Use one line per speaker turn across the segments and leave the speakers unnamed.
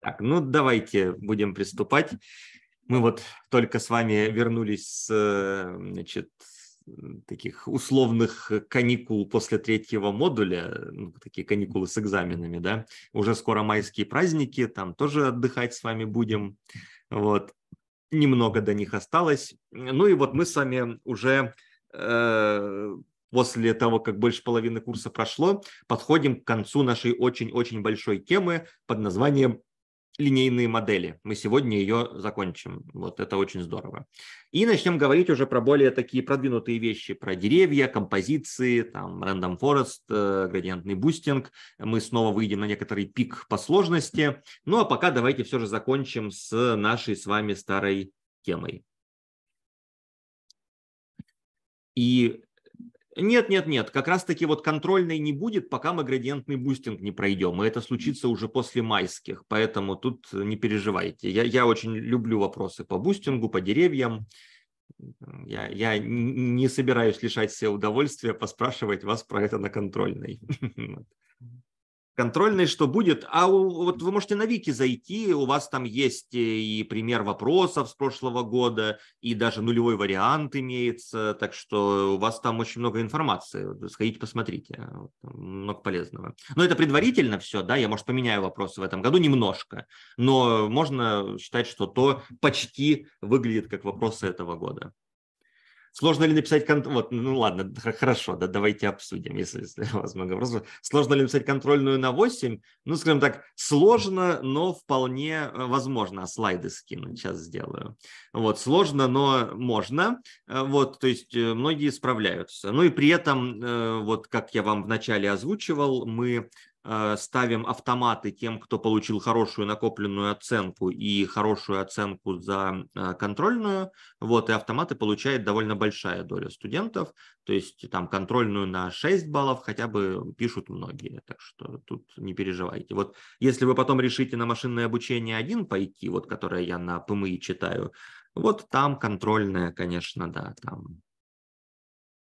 Так, ну давайте будем приступать. Мы вот только с вами вернулись с э, значит, таких условных каникул после третьего модуля, ну, такие каникулы с экзаменами, да. Уже скоро майские праздники, там тоже отдыхать с вами будем. Вот, немного до них осталось. Ну и вот мы с вами уже э, после того, как больше половины курса прошло, подходим к концу нашей очень-очень большой темы под названием линейные модели. Мы сегодня ее закончим. Вот это очень здорово. И начнем говорить уже про более такие продвинутые вещи, про деревья, композиции, там, random forest, э, градиентный бустинг. Мы снова выйдем на некоторый пик по сложности. Ну а пока давайте все же закончим с нашей с вами старой темой. И нет, нет, нет, как раз-таки вот контрольной не будет, пока мы градиентный бустинг не пройдем, и это случится уже после майских, поэтому тут не переживайте. Я, я очень люблю вопросы по бустингу, по деревьям, я, я не собираюсь лишать себе удовольствия поспрашивать вас про это на контрольной. контрольный, что будет. А у, вот вы можете на Вики зайти, у вас там есть э, и пример вопросов с прошлого года, и даже нулевой вариант имеется, так что у вас там очень много информации. Сходите, посмотрите, много полезного. Но это предварительно все, да, я, может, поменяю вопросы в этом году немножко, но можно считать, что то почти выглядит как вопросы этого года. Сложно ли написать контроль? Вот, ну ладно, хорошо, да, давайте обсудим, если, если у вас много вопросов. Сложно ли написать контрольную на 8? Ну, скажем так, сложно, но вполне э, возможно. А слайды скину, сейчас сделаю. Вот, сложно, но можно. Э, вот, то есть э, многие справляются. Ну и при этом, вот как я вам вначале озвучивал, мы Э, ставим автоматы тем, кто получил хорошую накопленную оценку и хорошую оценку за э, контрольную, вот, и автоматы получает довольно большая доля студентов, то есть там контрольную на 6 баллов хотя бы пишут многие, так что тут не переживайте. Вот если вы потом решите на машинное обучение один пойти, вот которое я на ПМИ читаю, вот там контрольная, конечно, да, там,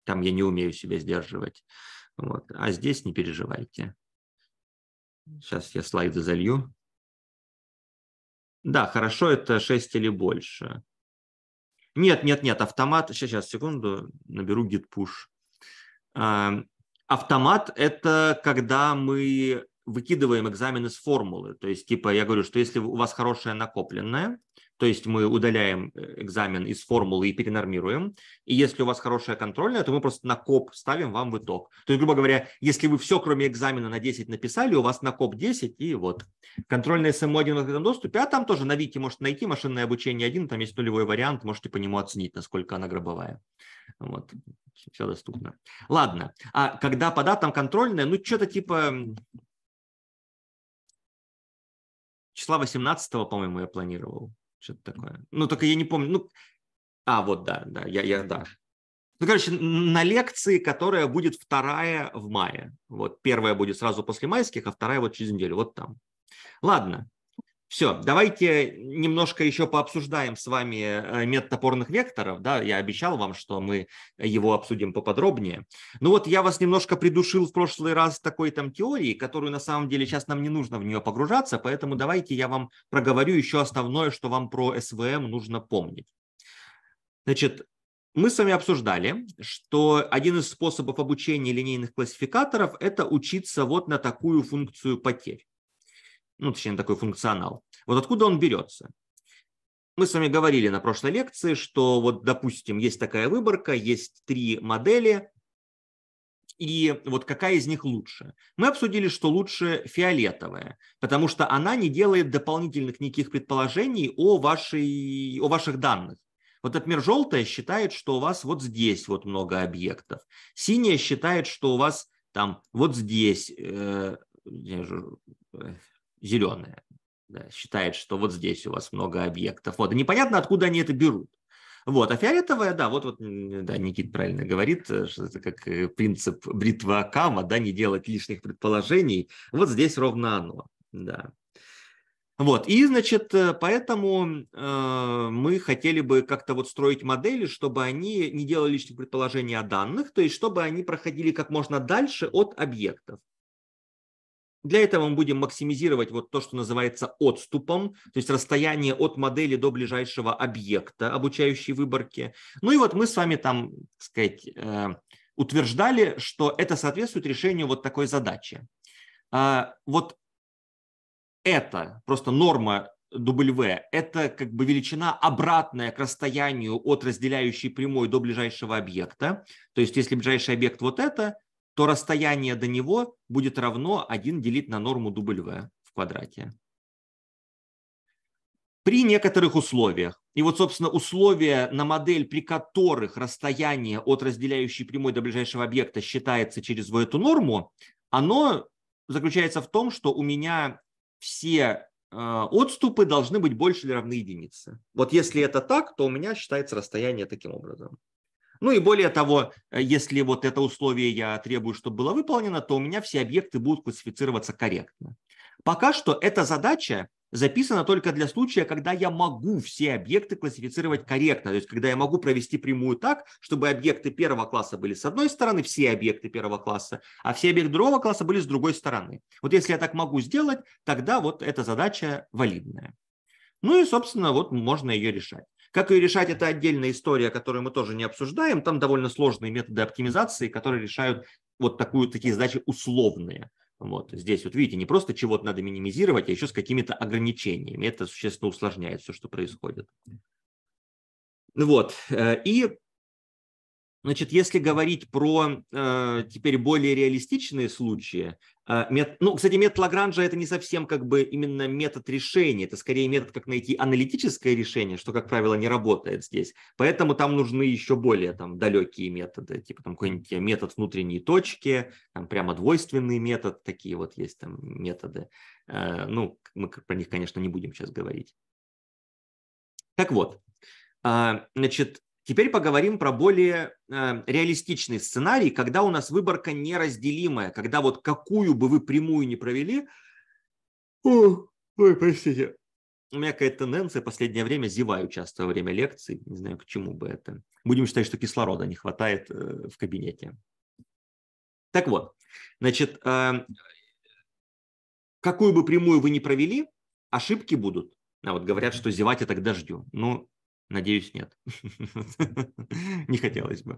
там я не умею себя сдерживать. Вот. А здесь не переживайте. Сейчас я слайды залью. Да, хорошо, это 6 или больше. Нет, нет, нет, автомат. Сейчас, сейчас, секунду, наберу git push. А, автомат – это когда мы выкидываем экзамен из формулы. То есть, типа, я говорю, что если у вас хорошее накопленное. То есть мы удаляем э, экзамен из формулы и перенормируем. И если у вас хорошая контрольная, то мы просто на коп ставим вам в итог. То есть, грубо говоря, если вы все, кроме экзамена, на 10 написали, у вас на коп 10, и вот. Контрольная СМО-1 в этом доступе, а там тоже на Вики можете найти машинное обучение 1, там есть нулевой вариант, можете по нему оценить, насколько она гробовая. Вот, все доступно. Ладно, а когда по датам контрольная, ну что-то типа числа 18, по-моему, я планировал. Что-то такое. Ну, только я не помню. Ну, а, вот, да, да, я, я, да. Ну, короче, на лекции, которая будет вторая в мае. Вот первая будет сразу после майских, а вторая вот через неделю, вот там. Ладно, все, давайте немножко еще пообсуждаем с вами э, метод опорных векторов. Да, я обещал вам, что мы его обсудим поподробнее. Ну вот я вас немножко придушил в прошлый раз такой там теории, которую на самом деле сейчас нам не нужно в нее погружаться, поэтому давайте я вам проговорю еще основное, что вам про СВМ нужно помнить. Значит, мы с вами обсуждали, что один из способов обучения линейных классификаторов – это учиться вот на такую функцию потерь ну, точнее, такой функционал. Вот откуда он берется? Мы с вами говорили на прошлой лекции, что вот, допустим, есть такая выборка, есть три модели, и вот какая из них лучше. Мы обсудили, что лучше фиолетовая, потому что она не делает дополнительных никаких предположений о, вашей, о ваших данных. Вот, например, желтая считает, что у вас вот здесь вот много объектов. Синяя считает, что у вас там вот здесь э, зеленая, да, считает, что вот здесь у вас много объектов. Вот, и непонятно, откуда они это берут. Вот, а фиолетовая, да, вот, вот да, Никит правильно говорит, э, что это как э, принцип бритва Акама, да, не делать лишних предположений. Вот здесь ровно оно, да. Вот, и, значит, э, поэтому э, мы хотели бы как-то вот строить модели, чтобы они не делали лишних предположений о данных, то есть чтобы они проходили как можно дальше от объектов. Для этого мы будем максимизировать вот то, что называется отступом, то есть расстояние от модели до ближайшего объекта обучающей выборки. Ну и вот мы с вами там, так сказать, э, утверждали, что это соответствует решению вот такой задачи. А, вот это просто норма W – это как бы величина обратная к расстоянию от разделяющей прямой до ближайшего объекта. То есть если ближайший объект вот это, то расстояние до него будет равно 1 делить на норму W в квадрате. При некоторых условиях. И вот, собственно, условия на модель, при которых расстояние от разделяющей прямой до ближайшего объекта считается через вот эту норму, оно заключается в том, что у меня все э, отступы должны быть больше или равны единице. Вот если это так, то у меня считается расстояние таким образом. Ну и более того, э, если вот это условие я требую, чтобы было выполнено, то у меня все объекты будут классифицироваться корректно. Пока что эта задача записана только для случая, когда я могу все объекты классифицировать корректно, то есть когда я могу провести прямую так, чтобы объекты первого класса были с одной стороны, все объекты первого класса, а все объекты другого класса были с другой стороны. Вот если я так могу сделать, тогда вот эта задача валидная. Ну и, собственно, вот можно ее решать. Как ее решать, это отдельная история, которую мы тоже не обсуждаем. Там довольно сложные методы оптимизации, которые решают вот такую, такие задачи условные. Вот здесь вот видите, не просто чего-то надо минимизировать, а еще с какими-то ограничениями. Это существенно усложняет все, что происходит. Вот. Э, и Значит, если говорить про э, теперь более реалистичные случаи, э, мет, ну, кстати, метод Лагранжа это не совсем как бы именно метод решения, это скорее метод, как найти аналитическое решение, что, как правило, не работает здесь. Поэтому там нужны еще более там далекие методы, типа там какой-нибудь метод внутренней точки, там прямо двойственный метод, такие вот есть там методы. Э, ну, мы про них, конечно, не будем сейчас говорить. Так вот, значит, Теперь поговорим про более э, реалистичный сценарий, когда у нас выборка неразделимая, когда вот какую бы вы прямую не провели... О, ой, простите. У меня какая-то тенденция, последнее время зеваю часто во время лекций, не знаю, к чему бы это. Будем считать, что кислорода не хватает э, в кабинете. Так вот, значит, э, какую бы прямую вы не провели, ошибки будут. А вот говорят, что зевать это к дождю. Ну, Надеюсь, нет. Не хотелось бы.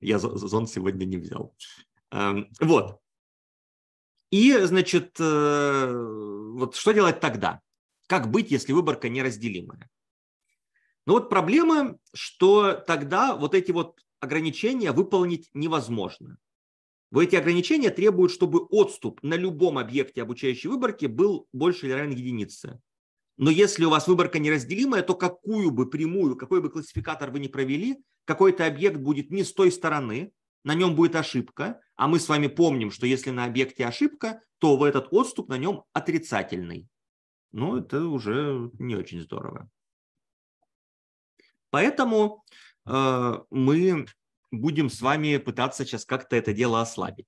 Я зон сегодня не взял. Эм, вот. И, значит, э, вот что делать тогда? Как быть, если выборка неразделимая? Ну вот проблема, что тогда вот эти вот ограничения выполнить невозможно. Вот эти ограничения требуют, чтобы отступ на любом объекте обучающей выборки был больше или равен единице. Но если у вас выборка неразделимая, то какую бы прямую, какой бы классификатор вы ни провели, какой-то объект будет не с той стороны, на нем будет ошибка, а мы с вами помним, что если на объекте ошибка, то в этот отступ на нем отрицательный. Ну, это уже не очень здорово. Поэтому э, мы будем с вами пытаться сейчас как-то это дело ослабить.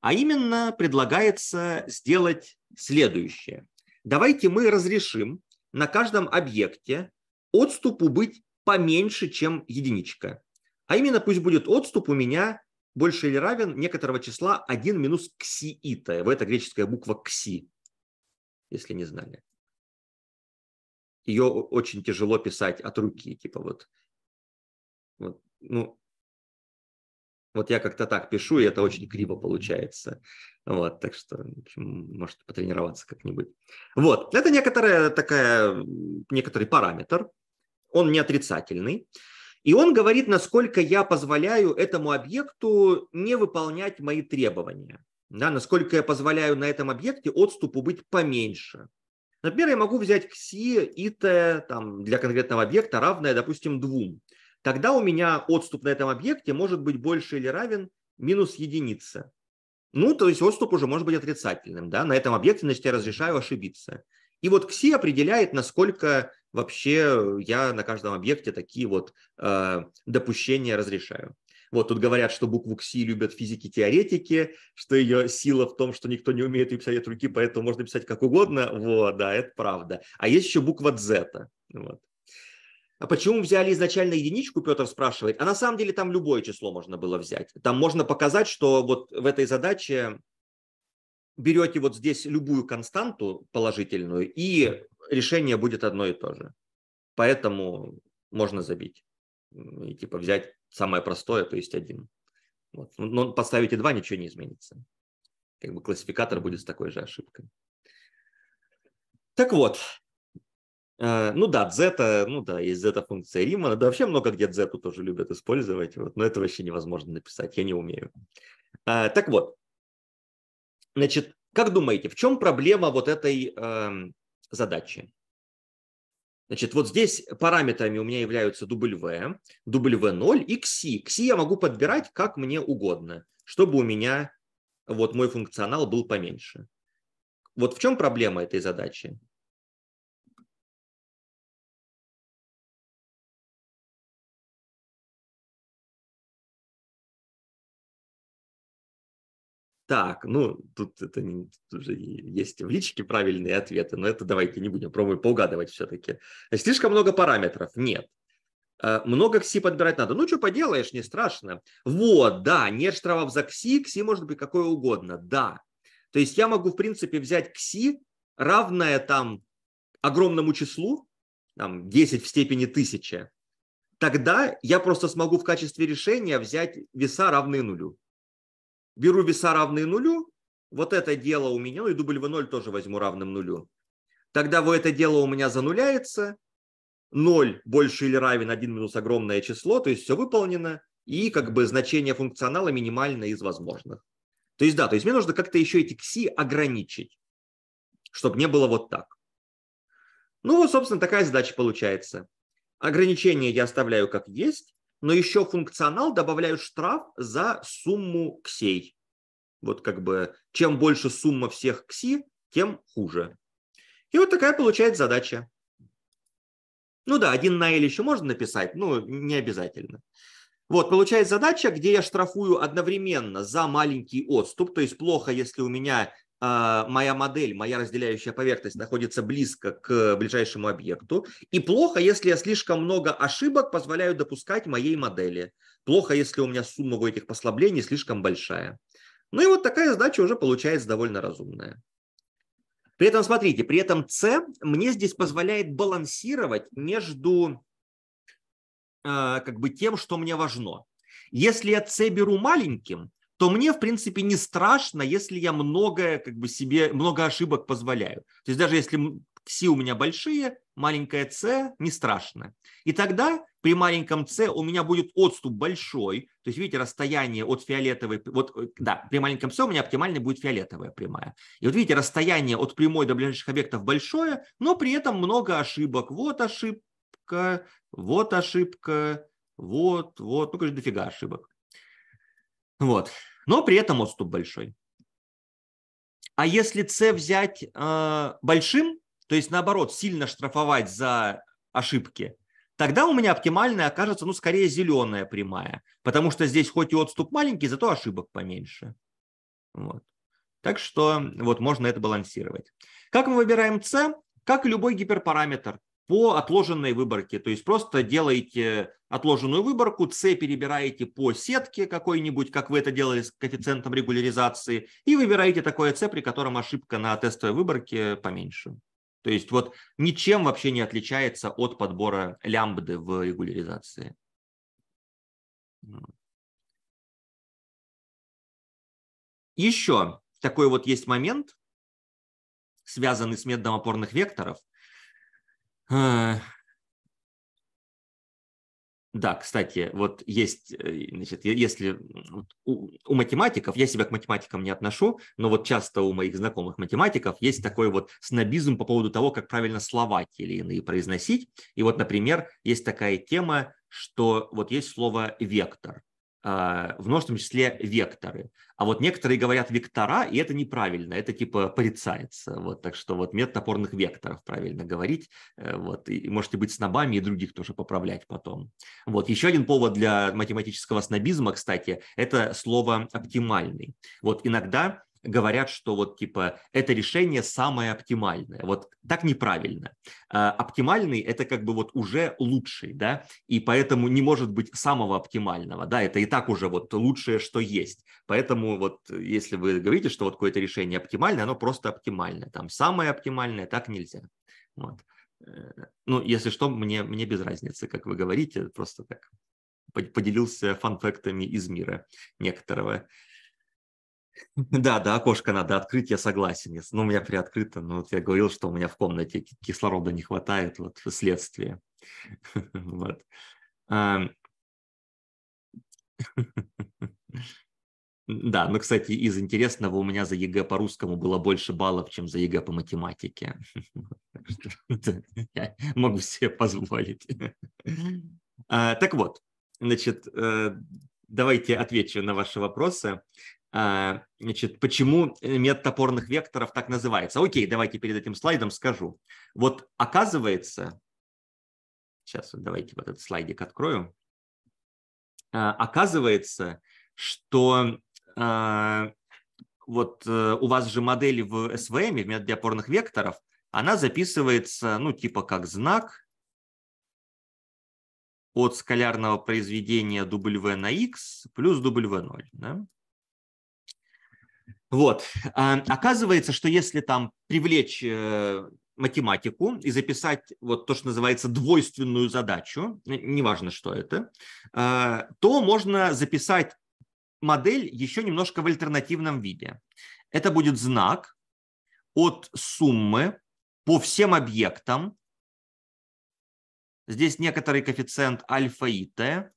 А именно предлагается сделать следующее давайте мы разрешим на каждом объекте отступу быть поменьше, чем единичка. А именно пусть будет отступ у меня больше или равен некоторого числа 1 минус ксиита. В это греческая буква кси, если не знали. Ее очень тяжело писать от руки, типа вот. вот ну, вот я как-то так пишу, и это очень криво получается. Вот, так что, в общем, может потренироваться как-нибудь. Вот, это некоторая такая, некоторый параметр. Он не отрицательный. И он говорит, насколько я позволяю этому объекту не выполнять мои требования. Да, насколько я позволяю на этом объекте отступу быть поменьше. Например, я могу взять кси, ит там, для конкретного объекта равное, допустим, двум тогда у меня отступ на этом объекте может быть больше или равен минус единица. Ну, то есть отступ уже может быть отрицательным. Да? На этом объекте, значит, я разрешаю ошибиться. И вот КСИ определяет, насколько вообще я на каждом объекте такие вот э, допущения разрешаю. Вот тут говорят, что букву КСИ любят физики-теоретики, что ее сила в том, что никто не умеет ее писать от руки, поэтому можно писать как угодно. Вот, да, это правда. А есть еще буква Z. Вот. А почему взяли изначально единичку, Петр спрашивает. А на самом деле там любое число можно было взять. Там можно показать, что вот в этой задаче берете вот здесь любую константу положительную, и решение будет одно и то же. Поэтому можно забить. И типа взять самое простое, то есть один. Вот. Ну, но поставите два, ничего не изменится. Как бы классификатор будет с такой же ошибкой. Так вот, Э, ну да, z, ну да, есть z-функция Римана, да вообще много где z тоже любят использовать, вот, но это вообще невозможно написать, я не умею. А, так вот, значит, как думаете, в чем проблема вот этой э, задачи? Значит, вот здесь параметрами у меня являются W, W0 и XI. XI я могу подбирать как мне угодно, чтобы у меня вот мой функционал был поменьше. Вот в чем
проблема этой задачи?
Так, ну, тут это не, тут уже есть в личке правильные ответы, но это давайте не будем, пробуем поугадывать все-таки. Слишком много параметров? Нет. Э, много кси подбирать надо. Ну, что поделаешь, не страшно. Вот, да, нет штрафов за кси, кси может быть какое угодно, да. То есть я могу, в принципе, взять кси, равное там огромному числу, там 10 в степени 1000, тогда я просто смогу в качестве решения взять веса равные нулю беру веса равные нулю, вот это дело у меня, ну и W0 тоже возьму равным нулю. Тогда вот это дело у меня зануляется, 0 больше или равен 1 минус огромное число, то есть все выполнено, и как бы значение функционала минимальное из возможных. То есть да, то есть мне нужно как-то еще эти кси ограничить, чтобы не было вот так. Ну вот, собственно, такая задача получается. Ограничение я оставляю как есть, но еще функционал добавляют штраф за сумму ксей. Вот как бы чем больше сумма всех кси, тем хуже. И вот такая получается задача. Ну да, один на L еще можно написать, но не обязательно. Вот, получается задача, где я штрафую одновременно за маленький отступ, то есть плохо, если у меня а, моя модель, моя разделяющая поверхность находится близко к э, ближайшему объекту. И плохо, если я слишком много ошибок позволяю допускать моей модели. Плохо, если у меня сумма у этих послаблений слишком большая. Ну и вот такая задача уже получается довольно разумная. При этом, смотрите, при этом C мне здесь позволяет балансировать между э, как бы тем, что мне важно. Если я C беру маленьким, то мне, в принципе, не страшно, если я многое, как бы себе, много ошибок позволяю. То есть даже если все у меня большие, маленькое c не страшно. И тогда при маленьком c у меня будет отступ большой, то есть, видите, расстояние от фиолетовой, вот, э, да, при маленьком c у меня оптимально будет фиолетовая прямая. И вот видите, расстояние от прямой до ближайших объектов большое, но при этом много ошибок. Вот ошибка, вот ошибка, вот, вот, ну, конечно, дофига ошибок. Вот но при этом отступ большой. А если С взять э, большим, то есть наоборот сильно штрафовать за ошибки, тогда у меня оптимальная окажется, ну, скорее зеленая прямая, потому что здесь хоть и отступ маленький, зато ошибок поменьше. Вот. Так что вот можно это балансировать. Как мы выбираем С? Как и любой гиперпараметр по отложенной выборке. То есть просто делаете отложенную выборку, C перебираете по сетке какой-нибудь, как вы это делали с коэффициентом регуляризации, и выбираете такое C, при котором ошибка на тестовой выборке поменьше. То есть вот ничем вообще не отличается от подбора лямбды в регуляризации. Еще такой вот есть момент, связанный с методом опорных векторов – а. Да, кстати, вот есть, э, значит, если у, у математиков, я себя к математикам не отношу, но вот часто у моих знакомых математиков есть такой вот снобизм по поводу того, как правильно слова те или иные произносить. И вот, например, есть такая тема, что вот есть слово «вектор», а, в множественном числе векторы. А вот некоторые говорят вектора, и это неправильно, это типа порицается. Вот, так что вот метод опорных векторов правильно говорить. Э, вот, и можете быть снобами и других тоже поправлять потом. Вот, еще один повод для математического снобизма, кстати, это слово «оптимальный». Вот иногда говорят, что вот типа это решение самое оптимальное. Вот так неправильно. А, оптимальный – это как бы вот уже лучший, да, и поэтому не может быть самого оптимального, да, это и так уже вот лучшее, что есть. Поэтому вот э, если вы говорите, что вот какое-то решение оптимальное, оно просто оптимальное. Там самое оптимальное так нельзя. Вот. Э, ну, если что, мне, мне без разницы, как вы говорите, просто так поделился фанфектами из мира некоторого. Да, да, окошко надо открыть, я согласен. Ну, у меня приоткрыто, но ну, вот я говорил, что у меня в комнате кислорода не хватает, вот следствие. Вот. Да, ну, кстати, из интересного у меня за ЕГЭ по русскому было больше баллов, чем за ЕГЭ по математике. могу себе позволить. А, так вот, значит, э, давайте отвечу на ваши вопросы. А, значит, почему метод опорных векторов так называется? Окей, давайте перед этим слайдом скажу. Вот оказывается, сейчас вот давайте вот этот слайдик открою. А, оказывается, что а, вот э, у вас же модель в SVM, в методе опорных векторов, она записывается, ну, типа как знак от скалярного произведения W на X плюс W0. Да? Вот. А, оказывается, что если там привлечь э, математику и записать вот то, что называется двойственную задачу, неважно, что это, а, то можно записать модель еще немножко в альтернативном виде. Это будет знак от суммы по всем объектам. Здесь некоторый коэффициент альфа и т,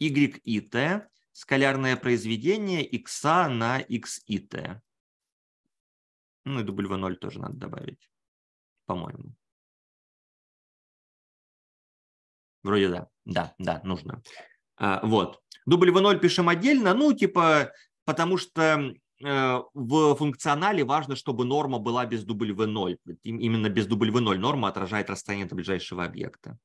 y и т, скалярное произведение x на xit. Ну и w0 тоже надо
добавить, по-моему.
Вроде да, да, да, нужно. А, вот. W0 пишем отдельно, ну типа, потому что э, в функционале важно, чтобы норма была без W0. Именно без W0 норма отражает расстояние до ближайшего объекта.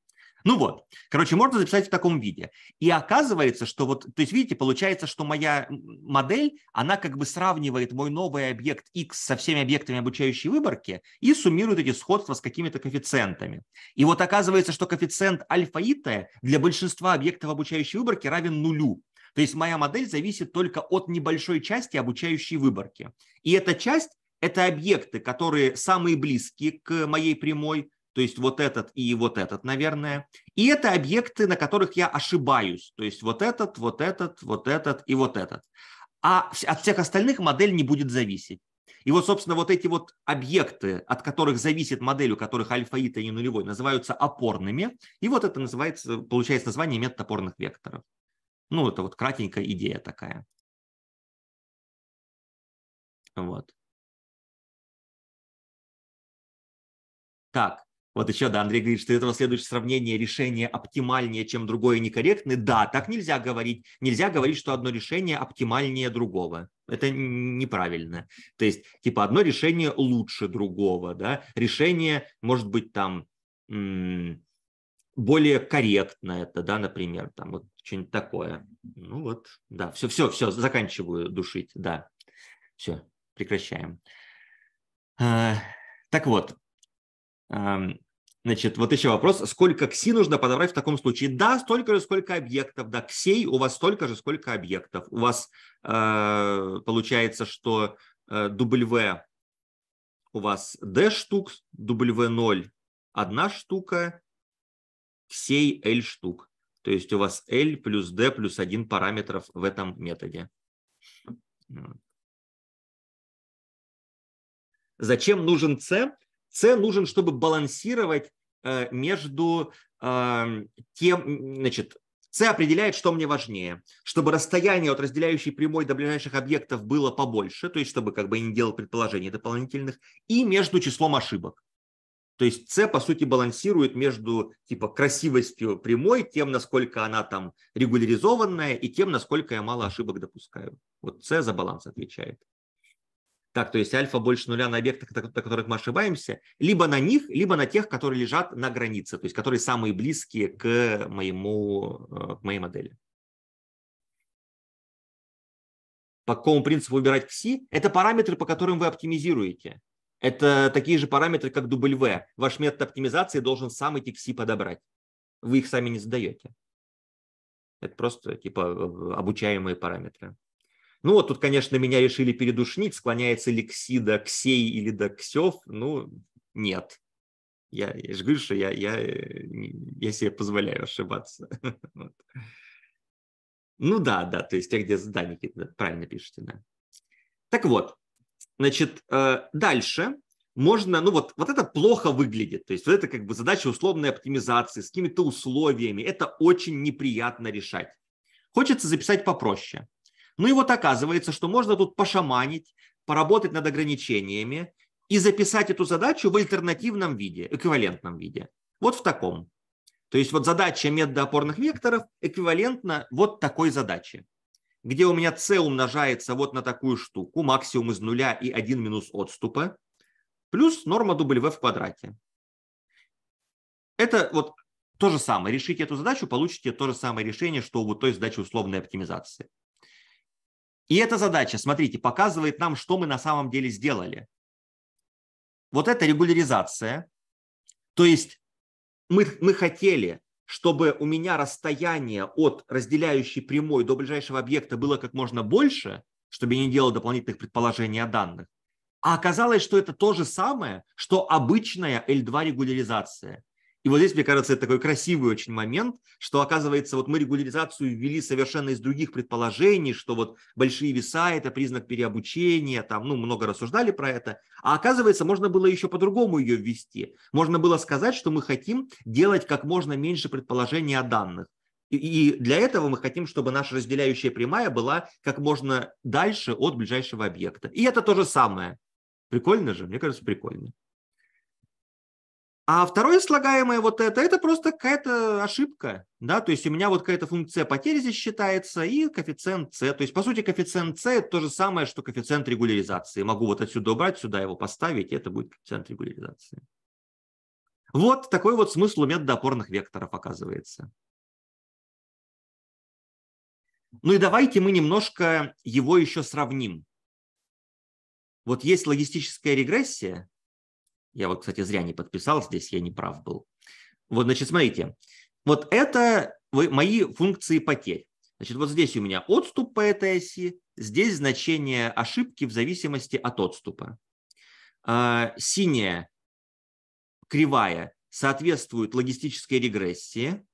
Ну вот, короче, можно записать в таком виде. И оказывается, что вот, то есть видите, получается, что моя модель, она как бы сравнивает мой новый объект X со всеми объектами обучающей выборки и суммирует эти сходства с какими-то коэффициентами. И вот оказывается, что коэффициент альфа и для большинства объектов обучающей выборки равен нулю. То есть моя модель зависит только от небольшой части обучающей выборки. И эта часть – это объекты, которые самые близкие к моей прямой, то есть вот этот и вот этот, наверное. И это объекты, на которых я ошибаюсь, то есть вот этот, вот этот, вот этот и вот этот. А от всех остальных модель не будет зависеть. И вот, собственно, вот эти вот объекты, от которых зависит модель, у которых альфаита не нулевой, называются опорными. И вот это называется, получается название метод опорных векторов. Ну, это вот кратенькая идея такая. Вот. Так, вот еще, да, Андрей говорит, что из этого следующее сравнение решение оптимальнее, чем другое некорректное. Да, так нельзя говорить. Нельзя говорить, что одно решение оптимальнее другого. Это неправильно. То есть, типа, одно решение лучше другого, да. Решение может быть там более корректное, это, да, например, там вот что-нибудь такое. Ну вот, да, все, все, все, заканчиваю душить, да. Все, прекращаем. Э, так вот, эм, Значит, вот еще вопрос. Сколько кси нужно подобрать в таком случае? Да, столько же, сколько объектов. Да, ксей у вас столько же, сколько объектов. У вас э, получается, что э, W у вас D штук, W0 одна штука, ксей L штук. То есть у вас L плюс D плюс один параметров в этом методе. Зачем нужен C? С нужен, чтобы балансировать э, между э, тем, значит, с определяет, что мне важнее, чтобы расстояние от разделяющей прямой до ближайших объектов было побольше, то есть чтобы как бы не делал предположений дополнительных, и между числом ошибок. То есть С, по сути, балансирует между типа красивостью прямой, тем, насколько она там регуляризованная, и тем, насколько я мало ошибок допускаю. Вот С за баланс отвечает. Так, то есть альфа больше нуля на объектах, на которых мы ошибаемся, либо на них, либо на тех, которые лежат на границе, то есть которые самые близкие к, моему, э, к моей модели. По какому принципу выбирать КСИ? Это параметры, по которым вы оптимизируете. Это такие же параметры, как W. Ваш метод оптимизации должен сам эти КСИ подобрать. Вы их сами не задаете. Это просто типа э, обучаемые параметры. Ну вот тут, конечно, меня решили передушнить, склоняется ли Кси до Ксей или до Ксев, ну нет. Я, я же говорю, что я, я, э, я себе позволяю ошибаться. вот. Ну да, да, то есть те, где да, правильно пишете, да. Так вот, значит, э, дальше можно, ну вот, вот это плохо выглядит, то есть вот это как бы задача условной оптимизации с какими-то условиями, это очень неприятно решать. Хочется записать попроще. Ну и вот оказывается, что можно тут пошаманить, поработать над ограничениями и записать эту задачу в альтернативном виде, эквивалентном виде. Вот в таком. То есть вот задача меддоопорных векторов эквивалентна вот такой задаче, где у меня c умножается вот на такую штуку, максимум из нуля и 1 минус отступа, плюс норма W в квадрате. Это вот то же самое. Решите эту задачу, получите то же самое решение, что у вот той задачи условной оптимизации. И эта задача, смотрите, показывает нам, что мы на самом деле сделали. Вот это регуляризация. То есть мы, мы хотели, чтобы у меня расстояние от разделяющей прямой до ближайшего объекта было как можно больше, чтобы я не делал дополнительных предположений о данных. А оказалось, что это то же самое, что обычная L2 регуляризация. И вот здесь, мне кажется, это такой красивый очень момент, что, оказывается, вот мы регуляризацию ввели совершенно из других предположений, что вот большие веса – это признак переобучения, там, ну, много рассуждали про это. А оказывается, можно было еще по-другому ее ввести. Можно было сказать, что мы хотим делать как можно меньше предположений о данных. И для этого мы хотим, чтобы наша разделяющая прямая была как можно дальше от ближайшего объекта. И это то же самое. Прикольно же? Мне кажется, прикольно. А второе слагаемое вот это, это просто какая-то ошибка, да, то есть у меня вот какая-то функция потери здесь считается и коэффициент c, то есть по сути коэффициент c это то же самое, что коэффициент регуляризации. Могу вот отсюда убрать, сюда его поставить, и это будет коэффициент регуляризации. Вот такой вот смысл у метода опорных векторов оказывается.
Ну и давайте мы немножко его
еще сравним. Вот есть логистическая регрессия, я вот, кстати, зря не подписал здесь, я не прав был. Вот, значит, смотрите. Вот это мои функции потерь. Значит, вот здесь у меня отступ по этой оси, здесь значение ошибки в зависимости от отступа. А, синяя кривая соответствует логистической регрессии,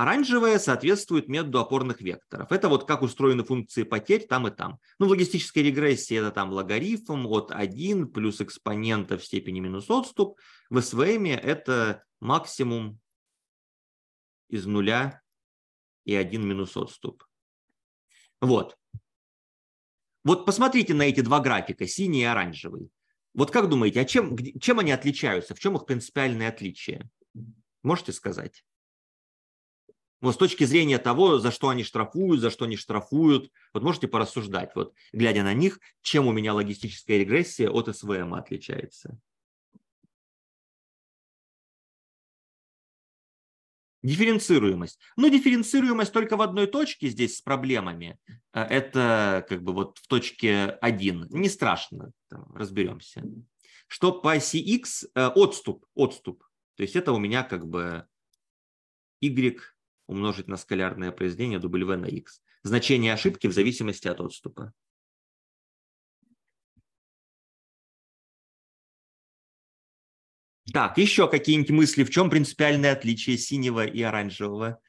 Оранжевая соответствует методу опорных векторов. Это вот как устроены функции потерь там и там. Ну, в логистической регрессии это там логарифм от 1 плюс экспонента в степени минус отступ. В СВМ это максимум из нуля и 1 минус отступ. Вот. Вот посмотрите на эти два графика, синий и оранжевый. Вот как думаете, а чем, чем они отличаются? В чем их принципиальные отличия? Можете сказать? Вот с точки зрения того, за что они штрафуют, за что не штрафуют, вот можете порассуждать, вот глядя на них, чем у меня логистическая регрессия от СВМ отличается. Дифференцируемость. Ну, дифференцируемость только в одной точке здесь с проблемами. Э, это как бы вот в точке 1. Не страшно, там, разберемся. Что по оси X э, отступ, отступ. То есть это у меня как бы Y умножить на скалярное произведение W на x. Значение ошибки в зависимости от отступа. Так, еще какие-нибудь мысли? В чем принципиальное отличие синего и оранжевого?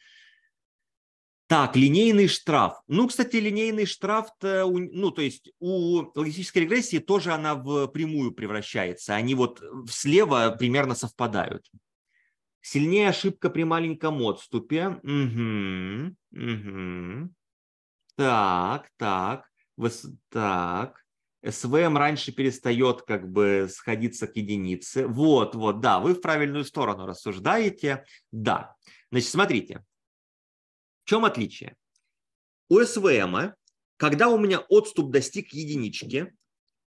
Так, линейный штраф. Ну, кстати, линейный штраф, -то, ну, то есть у логистической регрессии тоже она в прямую превращается. Они вот слева примерно совпадают. Сильнее ошибка при маленьком отступе. Угу, угу. Так, так, выс... так. СВМ раньше перестает как бы сходиться к единице. Вот, вот, да, вы в правильную сторону рассуждаете. Да. Значит, смотрите. В чем отличие? У СВМ, когда у меня отступ достиг единички,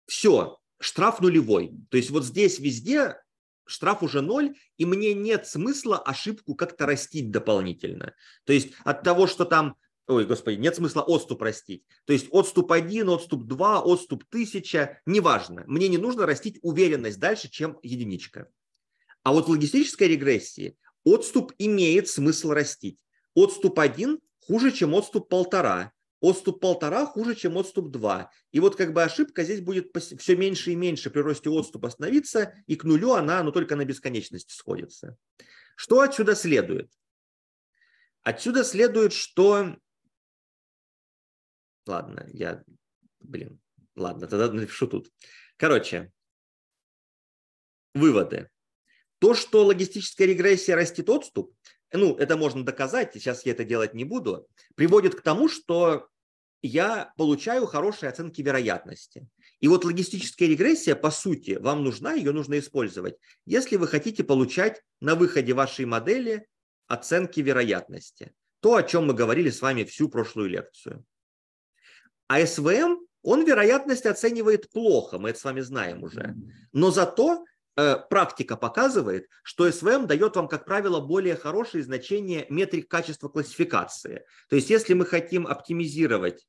все, штраф нулевой. То есть вот здесь везде штраф уже ноль, и мне нет смысла ошибку как-то растить дополнительно. То есть от того, что там ой, господи, нет смысла отступ растить. То есть отступ один, отступ два, отступ тысяча, неважно. Мне не нужно растить уверенность дальше, чем единичка. А вот в логистической регрессии отступ имеет смысл растить. Отступ один хуже, чем отступ полтора отступ полтора хуже, чем отступ 2. И вот как бы ошибка здесь будет все меньше и меньше при росте отступа становиться, и к нулю она, но только на бесконечности сходится. Что отсюда следует? Отсюда следует, что... Ладно, я... Блин, ладно, тогда напишу тут. Короче, выводы. То, что логистическая регрессия растет отступ, ну, это можно доказать, сейчас я это делать не буду, приводит к тому, что я получаю хорошие оценки вероятности. И вот логистическая регрессия, по сути, вам нужна, ее нужно использовать, если вы хотите получать на выходе вашей модели оценки вероятности. То, о чем мы говорили с вами всю прошлую лекцию. А СВМ, эм, он вероятность оценивает плохо, мы это с вами знаем уже. Но зато э, практика показывает, что СВМ эм дает вам, как правило, более хорошие значения метрик качества классификации. То есть если мы хотим оптимизировать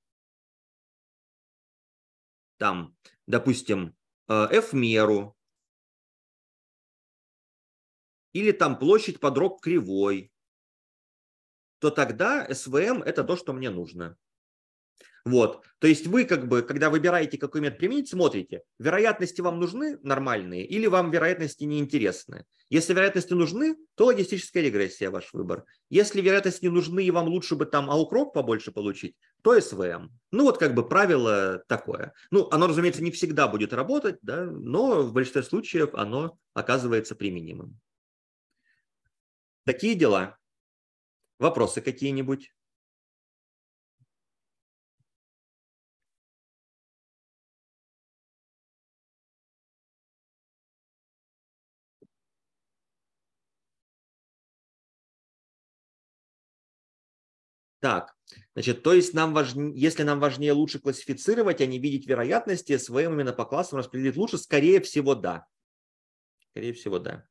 там, допустим, F-меру, э,
или там площадь под рог кривой,
то тогда SVM это то, что мне нужно. Вот. То есть вы как бы, когда выбираете, какой метод применить, смотрите, вероятности вам нужны нормальные или вам вероятности неинтересны. Если вероятности нужны, то логистическая регрессия ваш выбор. Если вероятности не нужны и вам лучше бы там аукроп побольше получить, то СВМ. Ну, вот как бы правило такое. Ну, оно, разумеется, не всегда будет работать, да, но в большинстве случаев оно оказывается применимым. Такие дела.
Вопросы какие-нибудь?
Так, Значит, то есть нам важ... если нам важнее лучше классифицировать, а не видеть вероятности, своим именно по классам распределить лучше, скорее всего, да. Скорее всего, да.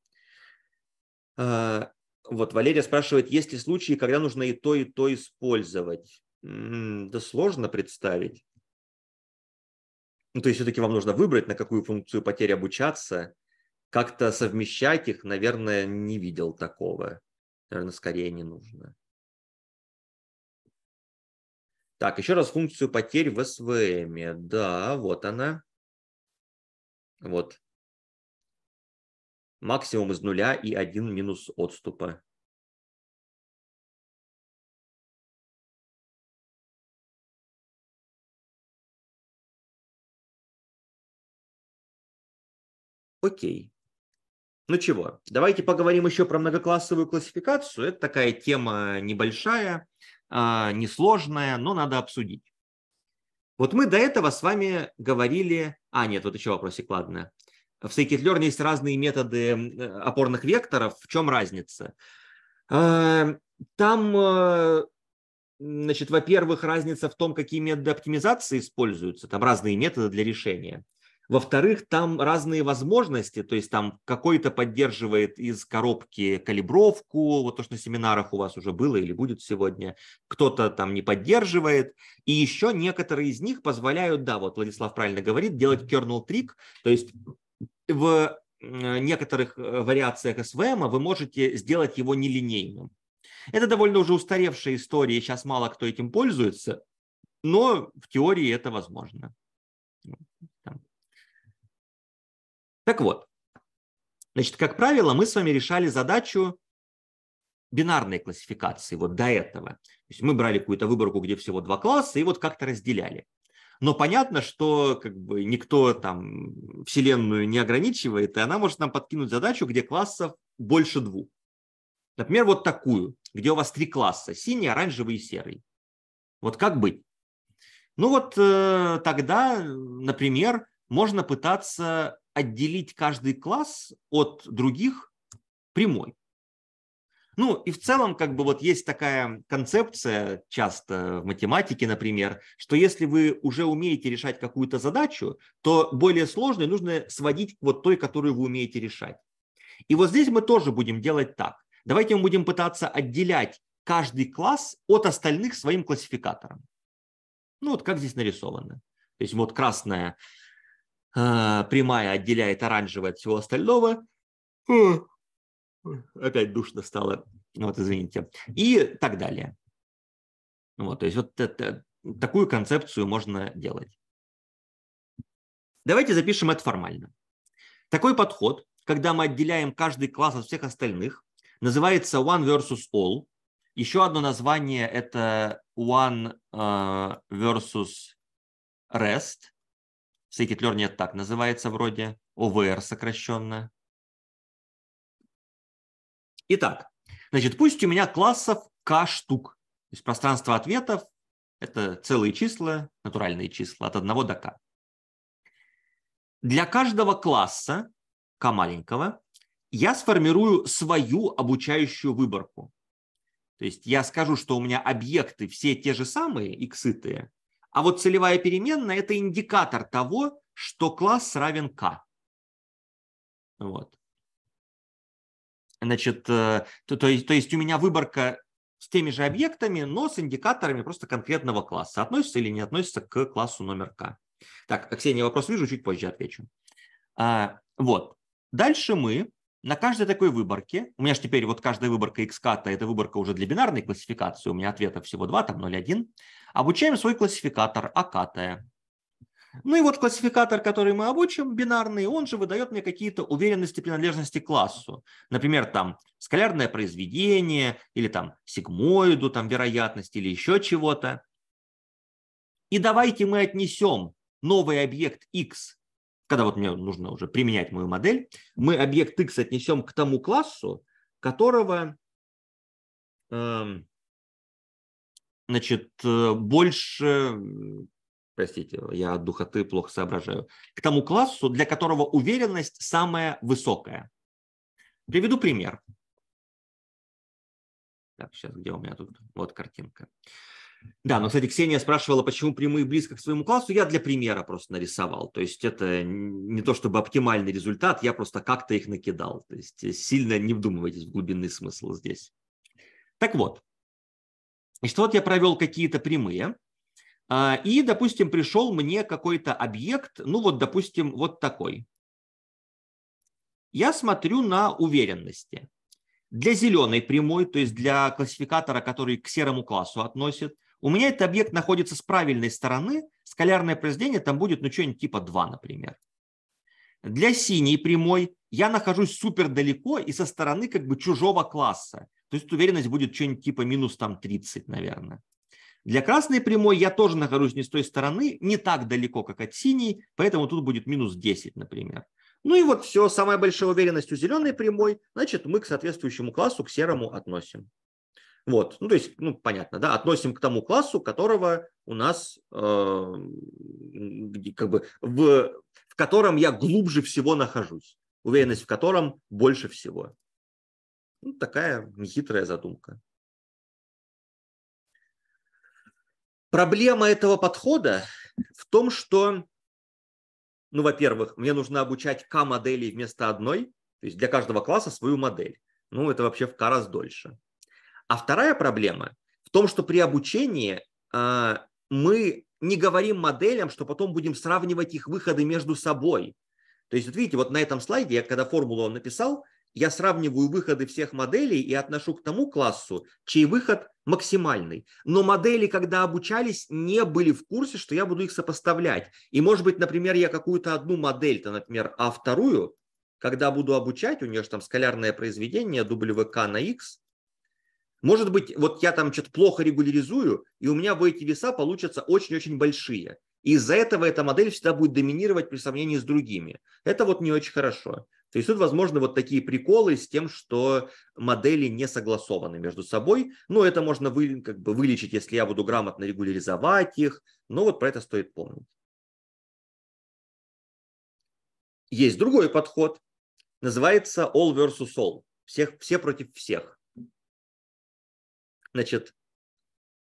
А, вот Валерия спрашивает, есть ли случаи, когда нужно и то, и то использовать? Да сложно представить. Ну, то есть все-таки вам нужно выбрать, на какую функцию потерь обучаться. Как-то совмещать их, наверное, не видел такого. Наверное, скорее не нужно. Так, еще раз функцию потерь в
SVM. Да, вот она. Вот. Максимум из нуля и один минус отступа. Окей.
Ну чего, давайте поговорим еще про многоклассовую классификацию. Это такая тема небольшая. А, несложная, но надо обсудить. Вот мы до этого с вами говорили... А, нет, вот еще вопросик, ладно. В Scikit Learn есть разные методы опорных векторов. В чем разница? Э, там, э, значит, во-первых, разница в том, какие методы оптимизации используются. Там разные методы для решения. Во-вторых, там разные возможности, то есть там какой-то поддерживает из коробки калибровку, вот то, что на семинарах у вас уже было или будет сегодня, кто-то там не поддерживает, и еще некоторые из них позволяют, да, вот Владислав правильно говорит, делать kernel trick, то есть в э, некоторых э, вариациях SVM эм а вы можете сделать его нелинейным. Это довольно уже устаревшая история, сейчас мало кто этим пользуется, но в теории это возможно. Так вот, значит, как правило, мы с вами решали задачу бинарной классификации вот до этого. То есть мы брали какую-то выборку, где всего два класса, и вот как-то разделяли. Но понятно, что как бы никто там Вселенную не ограничивает, и она может нам подкинуть задачу, где классов больше двух. Например, вот такую, где у вас три класса – синий, оранжевый и серый. Вот как быть? Ну вот э, тогда, например, можно пытаться отделить каждый класс от других прямой. Ну и в целом как бы вот есть такая концепция часто в математике, например, что если вы уже умеете решать какую-то задачу, то более сложную нужно сводить вот той, которую вы умеете решать. И вот здесь мы тоже будем делать так. Давайте мы будем пытаться отделять каждый класс от остальных своим классификатором. Ну вот как здесь нарисовано. То есть вот красная а, прямая отделяет оранжевое от всего остального. Опять душно стало. Вот, извините. И так далее. Вот, то есть вот это, такую концепцию можно делать. Давайте запишем это формально. Такой подход, когда мы отделяем каждый класс от всех остальных, называется one versus all. Еще одно название – это one э, versus rest – Secret Learning так называется вроде, OVR сокращенно. Итак, значит, пусть у меня классов k штук. То есть пространство ответов – это целые числа, натуральные числа от 1 до k. Для каждого класса, к маленького, я сформирую свою обучающую выборку. То есть я скажу, что у меня объекты все те же самые, иксытые, а вот целевая переменная – это индикатор того, что класс равен k. Вот. Значит, э, то, то, есть, то есть у меня выборка с теми же объектами, но с индикаторами просто конкретного класса. Относится или не относится к классу номер k. Так, Ксения, вопрос вижу, чуть позже отвечу. А, вот. Дальше мы на каждой такой выборке, у меня же теперь вот каждая выборка xcat, это выборка уже для бинарной классификации, у меня ответа всего 2, там 0,1, обучаем свой классификатор AKT. А э. Ну и вот классификатор, который мы обучим, бинарный, он же выдает мне какие-то уверенности принадлежности к классу. Например, там скалярное произведение, или там сигмоиду, там вероятность, или еще чего-то. И давайте мы отнесем новый объект X когда вот мне нужно уже применять мою модель, мы объект x отнесем к тому классу, которого эм, значит, э, больше, простите, я от духоты плохо соображаю, к тому классу, для которого уверенность самая высокая. Приведу пример. Так, сейчас где у меня тут? Вот картинка. Uh, да, но, кстати, Ксения спрашивала, почему прямые близко к своему классу. Я для примера просто нарисовал. То есть это не то чтобы оптимальный результат, я просто как-то их накидал. То есть сильно не вдумывайтесь в глубинный смысл здесь. Так вот, значит, вот я провел какие-то прямые. А, и, допустим, пришел мне какой-то объект, ну вот, допустим, вот такой. Я смотрю на уверенности. Для зеленой прямой, то есть для классификатора, который к серому классу относит, у меня этот объект находится с правильной стороны, скалярное произведение там будет, ну, что-нибудь типа 2, например. Для синей прямой я нахожусь супер далеко и со стороны как бы чужого класса. То есть уверенность будет что-нибудь типа минус там 30, наверное. Для красной прямой я тоже нахожусь не с той стороны, не так далеко, как от синей, поэтому тут будет минус 10, например. Ну и вот все, самая большая уверенность у зеленой прямой, значит, мы к соответствующему классу, к серому относим. Вот, ну то есть, ну понятно, да, относим к тому классу, которого у нас, э, как бы, в, в котором я глубже всего нахожусь, уверенность в котором больше всего. Ну, такая нехитрая задумка. Проблема этого подхода в том, что, ну, во-первых, мне нужно обучать К-моделей вместо одной, то есть для каждого класса свою модель. Ну, это вообще в К раз дольше. А вторая проблема в том, что при обучении а, мы не говорим моделям, что потом будем сравнивать их выходы между собой. То есть, вот видите, вот на этом слайде, я когда формулу он написал, я сравниваю выходы всех моделей и отношу к тому классу, чей выход максимальный. Но модели, когда обучались, не были в курсе, что я буду их сопоставлять. И, может быть, например, я какую-то одну модель-то, например, А вторую, когда буду обучать, у нее же там скалярное произведение, W на X, может быть, вот я там что-то плохо регуляризую, и у меня в эти веса получатся очень-очень большие. И из-за этого эта модель всегда будет доминировать при сравнении с другими. Это вот не очень хорошо. То есть тут возможны вот такие приколы с тем, что модели не согласованы между собой. Но ну, это можно вы, как бы вылечить, если я буду грамотно регуляризовать их. Но вот про это стоит помнить. Есть другой подход. Называется all versus all. Всех, все против всех. Значит,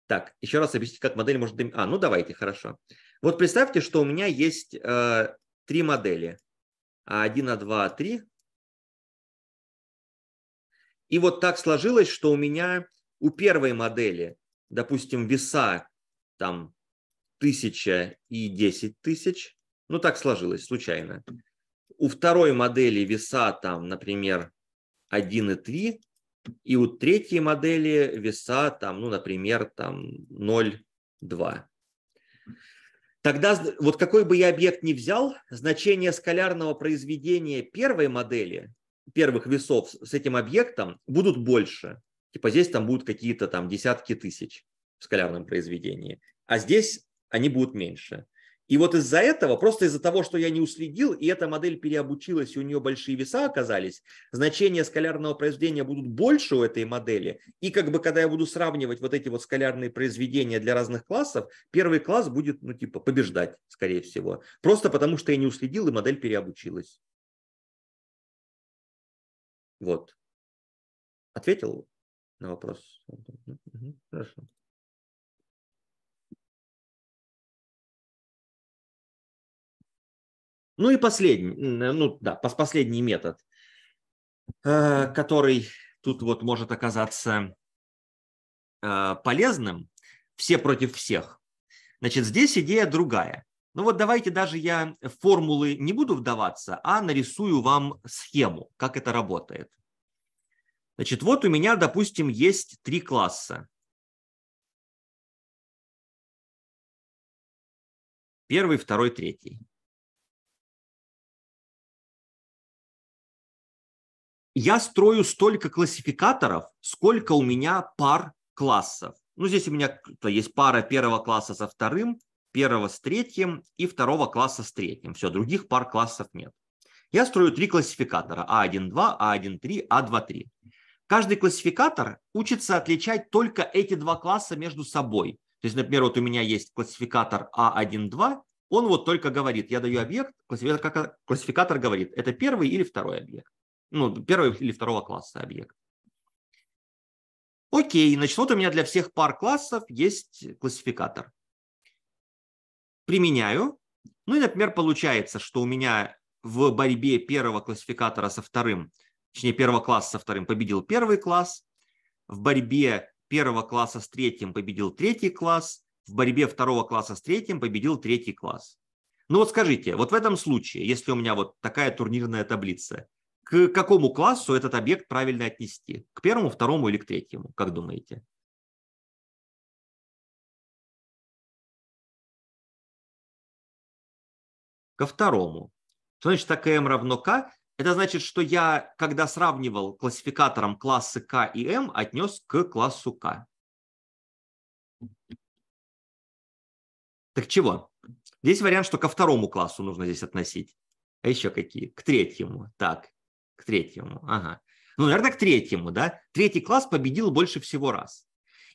так, еще раз объяснить, как модель может... А, ну давайте, хорошо. Вот представьте, что у меня есть э, три модели. А1, А2, А3. И вот так сложилось, что у меня у первой модели, допустим, веса там 1000 и 10 тысяч. Ну, так сложилось случайно. У второй модели веса там, например, и 1,3 и у третьей модели веса там, ну, например, там 0,2. Тогда вот какой бы я объект ни взял, значение скалярного произведения первой модели, первых весов с этим объектом будут больше. Типа здесь там будут какие-то там десятки тысяч в скалярном произведении, а здесь они будут меньше. И вот из-за этого, просто из-за того, что я не уследил, и эта модель переобучилась, и у нее большие веса оказались, значения скалярного произведения будут больше у этой модели. И как бы когда я буду сравнивать вот эти вот скалярные произведения для разных классов, первый класс будет, ну типа, побеждать, скорее всего. Просто потому, что я не уследил, и модель переобучилась.
Вот. Ответил на вопрос? Хорошо.
Ну и последний, э, ну да, последний метод, э, который тут вот может оказаться э, полезным, все против всех. Значит, здесь идея другая. Ну вот давайте даже я формулы не буду вдаваться, а нарисую вам схему, как это работает. Значит, вот у меня, допустим, есть три класса.
Первый, второй, третий.
я строю столько классификаторов, сколько у меня пар классов. Ну, здесь у меня есть пара первого класса со вторым, первого с третьим и второго класса с третьим. Все, других пар классов нет. Я строю три классификатора А1-2, А1-3, А2-3. Каждый классификатор учится отличать только эти два класса между собой. То есть, например, вот у меня есть классификатор А1-2, он вот только говорит, я даю объект, классификатор, классификатор говорит, это первый или второй объект ну, первого или второго класса объект. Окей, значит, вот у меня для всех пар классов есть классификатор. Применяю. Ну и, например, получается, что у меня в борьбе первого классификатора со вторым, точнее, первого класса со вторым победил первый класс, в борьбе первого класса с третьим победил третий класс, в борьбе второго класса с третьим победил третий класс. Ну вот скажите, вот в этом случае, если у меня вот такая турнирная таблица, к какому классу этот объект правильно отнести? К первому, второму или к третьему? Как думаете? Ко второму. Что значит АКМ равно К? Это значит, что я, когда сравнивал классификатором классы К и М, отнес к классу К. Так чего? Здесь вариант, что ко второму классу нужно здесь относить. А еще какие? К третьему. Так. К третьему, ага. Ну, наверное, к третьему, да. Третий класс победил больше всего раз.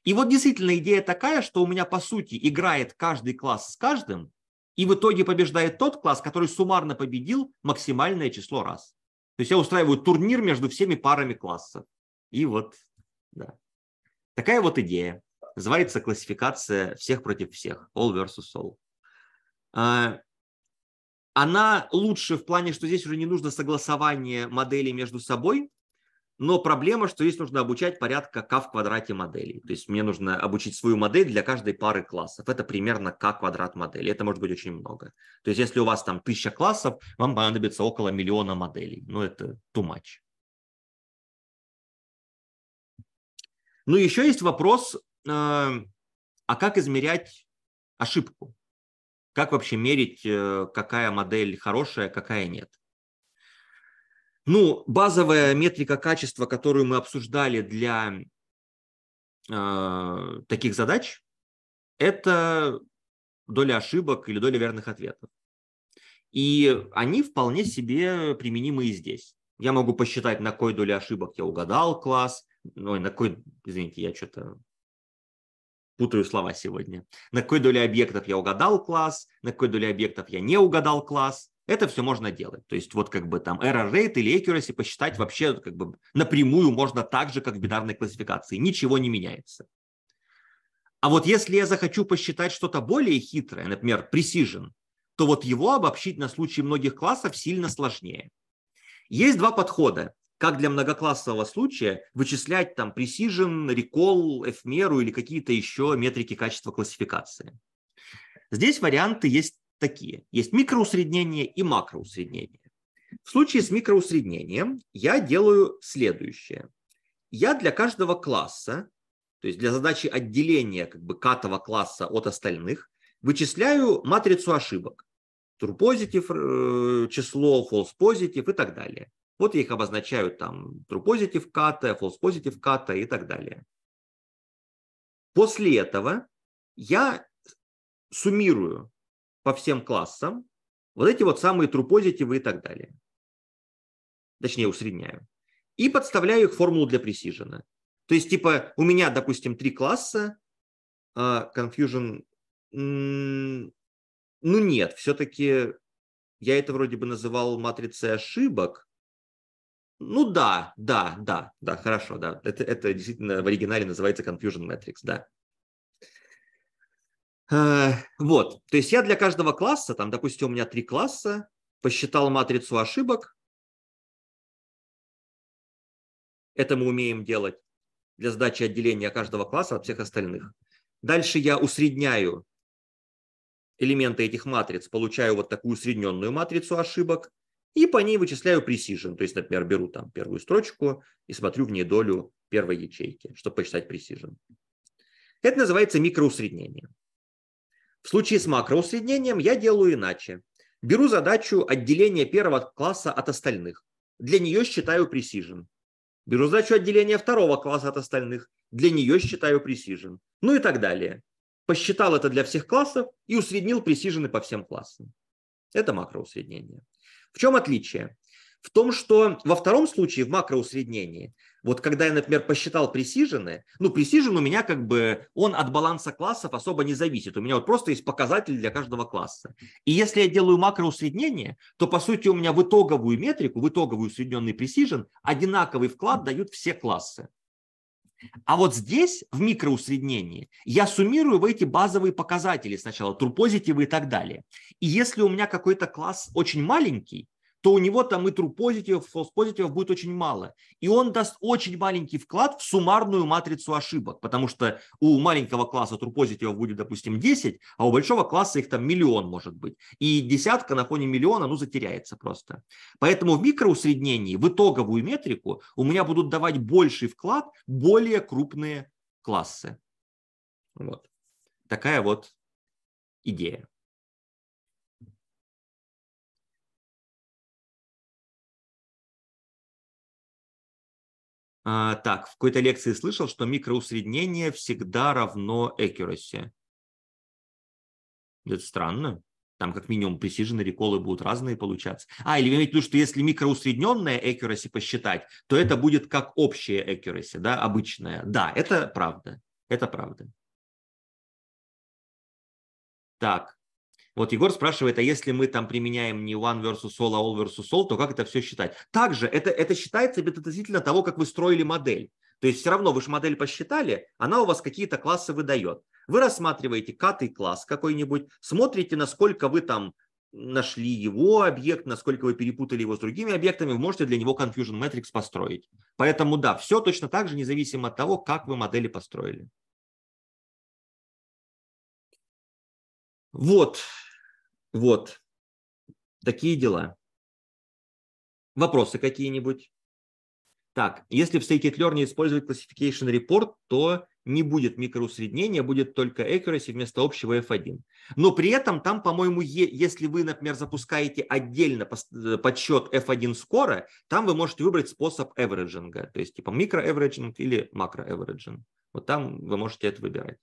И вот действительно идея такая, что у меня, по сути, играет каждый класс с каждым, и в итоге побеждает тот класс, который суммарно победил максимальное число раз. То есть я устраиваю турнир между всеми парами классов. И вот, да. Такая вот идея. Называется классификация всех против всех. All versus all. А, она лучше в плане, что здесь уже не нужно согласование моделей между собой, но проблема, что здесь нужно обучать порядка k в квадрате моделей. То есть мне нужно обучить свою модель для каждой пары классов. Это примерно k квадрат модели. Это может быть очень много. То есть если у вас там тысяча классов, вам понадобится около миллиона моделей. Ну, это too much. Ну, еще есть вопрос, э, а как измерять ошибку? Как вообще мерить, э, какая модель хорошая, какая нет? Ну, базовая метрика качества, которую мы обсуждали для э, таких задач, это доля ошибок или доля верных ответов. И они вполне себе применимы и здесь. Я могу посчитать, на какой доле ошибок я угадал класс, ой, на какой, извините, я что-то путаю слова сегодня. На какой доле объектов я угадал класс, на какой доле объектов я не угадал класс. Это все можно делать. То есть вот как бы там error rate или accuracy посчитать вообще как бы напрямую можно так же, как в бинарной классификации. Ничего не меняется. А вот если я захочу посчитать что-то более хитрое, например, precision, то вот его обобщить на случай многих классов сильно сложнее. Есть два подхода как для многоклассового случая вычислять там precision, recall, F-меру или какие-то еще метрики качества классификации. Здесь варианты есть такие. Есть микроусреднение и макроусреднение. В случае с микроусреднением я делаю следующее. Я для каждого класса, то есть для задачи отделения как бы катого класса от остальных, вычисляю матрицу ошибок. True positive, э, число, false positive и так далее. Вот их обозначают там true positive kata, false positive kata и так далее. После этого я суммирую по всем классам вот эти вот самые true positive и так далее. Точнее, усредняю. И подставляю их формулу для пресижена. То есть, типа, у меня, допустим, три класса, а, confusion, ну нет, все-таки я это вроде бы называл матрицей ошибок, ну да, да, да, да, хорошо, да. Это, это действительно в оригинале называется Confusion Matrix, да. Э, вот, то есть я для каждого класса, там, допустим, у меня три класса, посчитал матрицу ошибок. Это мы умеем делать для сдачи отделения каждого класса от всех остальных. Дальше я усредняю элементы этих матриц, получаю вот такую усредненную матрицу ошибок и по ней вычисляю precision. То есть, например, беру там первую строчку и смотрю в ней долю первой ячейки, чтобы посчитать precision. Это называется микроусреднение. В случае с макроусреднением я делаю иначе. Беру задачу отделения первого класса от остальных. Для нее считаю precision. Беру задачу отделения второго класса от остальных. Для нее считаю precision. Ну и так далее. Посчитал это для всех классов и усреднил пресижены по всем классам. Это макроусреднение. В чем отличие? В том, что во втором случае, в макроусреднении, вот когда я, например, посчитал пресижены, ну, пресижен у меня как бы, он от баланса классов особо не зависит. У меня вот просто есть показатель для каждого класса. И если я делаю макроусреднение, то, по сути, у меня в итоговую метрику, в итоговый усредненный пресижен, одинаковый вклад дают все классы. А вот здесь, в микроусреднении, я суммирую в эти базовые показатели сначала, турпозитивы и так далее. И если у меня какой-то класс очень маленький, то у него там и true позитивов, false позитивов будет очень мало. И он даст очень маленький вклад в суммарную матрицу ошибок, потому что у маленького класса true позитивов будет, допустим, 10, а у большого класса их там миллион может быть. И десятка на фоне миллиона, ну, затеряется просто. Поэтому в микроусреднении, в итоговую метрику, у меня будут давать больший вклад более крупные классы. Вот. Такая вот идея. А, так, в какой-то лекции слышал, что микроусреднение всегда равно accuracy. Это странно. Там как минимум precision и реколы будут разные получаться. А, или вы имеете в виду, что если микроусредненное accuracy посчитать, то это будет как общее accuracy, да, обычное. Да, это правда. Это правда. Так, вот Егор спрашивает, а если мы там применяем не one versus all, а all versus all, то как это все считать? Также это, это считается относительно того, как вы строили модель. То есть все равно вы же модель посчитали, она у вас какие-то классы выдает. Вы рассматриваете катый класс какой-нибудь, смотрите, насколько вы там нашли его объект, насколько вы перепутали его с другими объектами, вы можете для него confusion matrix построить. Поэтому да, все точно так же, независимо от того, как вы модели построили. Вот, вот, такие дела. Вопросы какие-нибудь? Так, если в Stated Learn использовать Classification Report, то не будет микроусреднения, будет только accuracy вместо общего F1. Но при этом там, по-моему, если вы, например, запускаете отдельно э, подсчет F1 скоро, там вы можете выбрать способ эвериджинга, то есть типа микроэвериджинг или макроэвериджинг. Вот там вы можете это выбирать.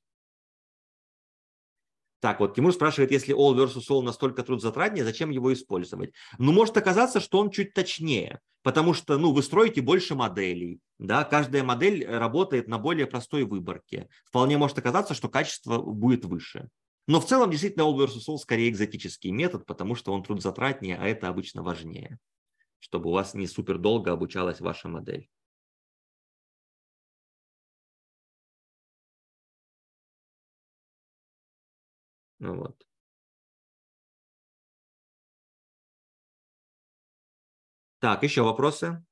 Так вот, Тимур спрашивает, если all versus all настолько трудозатратнее, зачем его использовать? Ну, может оказаться, что он чуть точнее, потому что, ну, вы строите больше моделей, да, каждая модель э, работает на более простой выборке. Вполне может оказаться, что качество будет выше. Но в целом, действительно, all versus all скорее экзотический метод, потому что он трудозатратнее, а это обычно важнее, чтобы у вас не супер долго обучалась
ваша модель. Ну вот. Так, еще вопросы?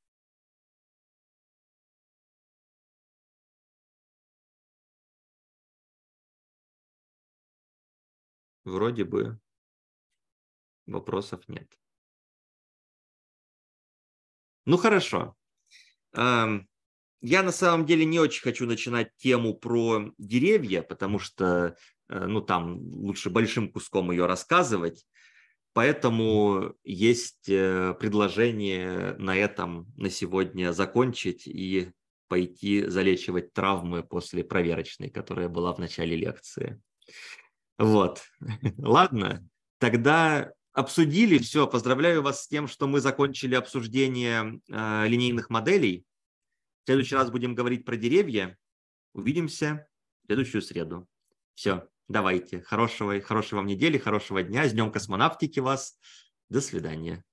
Вроде бы
вопросов нет. Ну хорошо. Эм, я на самом деле не очень хочу начинать тему про деревья, потому что Э, ну там лучше большим куском ее рассказывать. Поэтому есть э, предложение на этом на сегодня закончить и пойти залечивать травмы после проверочной, которая была в начале лекции. Вот. Ладно, тогда обсудили все. Поздравляю вас с тем, что мы закончили обсуждение э, линейных моделей. В следующий раз будем говорить про деревья. Увидимся в следующую среду. Все. Давайте. Хорошего, хорошей вам недели, хорошего дня. С днем космонавтики вас. До свидания.